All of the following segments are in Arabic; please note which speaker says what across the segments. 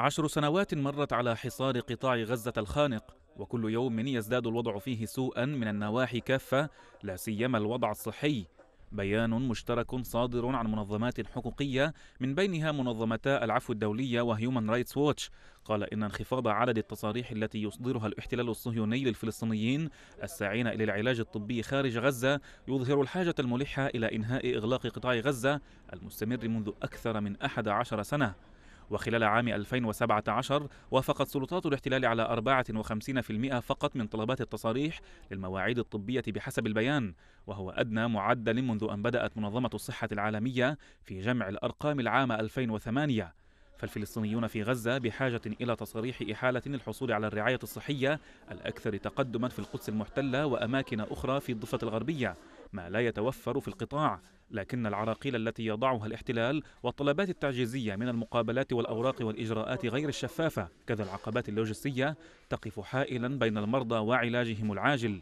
Speaker 1: عشر سنوات مرت على حصار قطاع غزة الخانق وكل يوم يزداد الوضع فيه سوءا من النواحي كافة لا سيما الوضع الصحي بيان مشترك صادر عن منظمات حقوقية من بينها منظمتا العفو الدولية وهيومن رايتس ووتش قال إن انخفاض عدد التصاريح التي يصدرها الاحتلال الصهيوني للفلسطينيين الساعين إلى العلاج الطبي خارج غزة يظهر الحاجة الملحة إلى إنهاء إغلاق قطاع غزة المستمر منذ أكثر من 11 سنة وخلال عام 2017 وافقت سلطات الاحتلال على 54% فقط من طلبات التصاريح للمواعيد الطبية بحسب البيان وهو أدنى معدل منذ أن بدأت منظمة الصحة العالمية في جمع الأرقام العام 2008 فالفلسطينيون في غزة بحاجة إلى تصاريح إحالة للحصول على الرعاية الصحية الأكثر تقدما في القدس المحتلة وأماكن أخرى في الضفة الغربية ما لا يتوفر في القطاع لكن العراقيل التي يضعها الاحتلال والطلبات التعجيزية من المقابلات والأوراق والإجراءات غير الشفافة كذا العقبات اللوجستية تقف حائلا بين المرضى وعلاجهم العاجل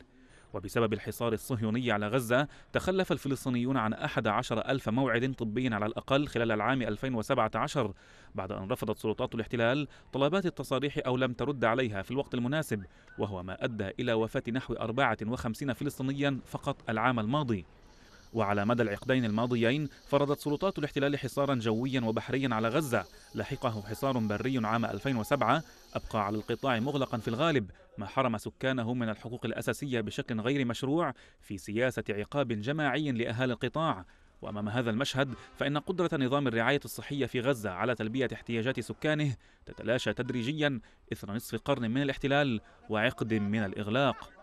Speaker 1: وبسبب الحصار الصهيوني على غزة تخلف الفلسطينيون عن 11 ألف موعد طبي على الأقل خلال العام 2017 بعد أن رفضت سلطات الاحتلال طلبات التصاريح أو لم ترد عليها في الوقت المناسب وهو ما أدى إلى وفاة نحو 54 فلسطينيا فقط العام الماضي وعلى مدى العقدين الماضيين فرضت سلطات الاحتلال حصارا جويا وبحريا على غزة لحقه حصار بري عام 2007 أبقى على القطاع مغلقا في الغالب ما حرم سكانه من الحقوق الأساسية بشكل غير مشروع في سياسة عقاب جماعي لأهالي القطاع وامام هذا المشهد فان قدره نظام الرعايه الصحيه في غزه على تلبيه احتياجات سكانه تتلاشى تدريجيا اثر نصف قرن من الاحتلال وعقد من الاغلاق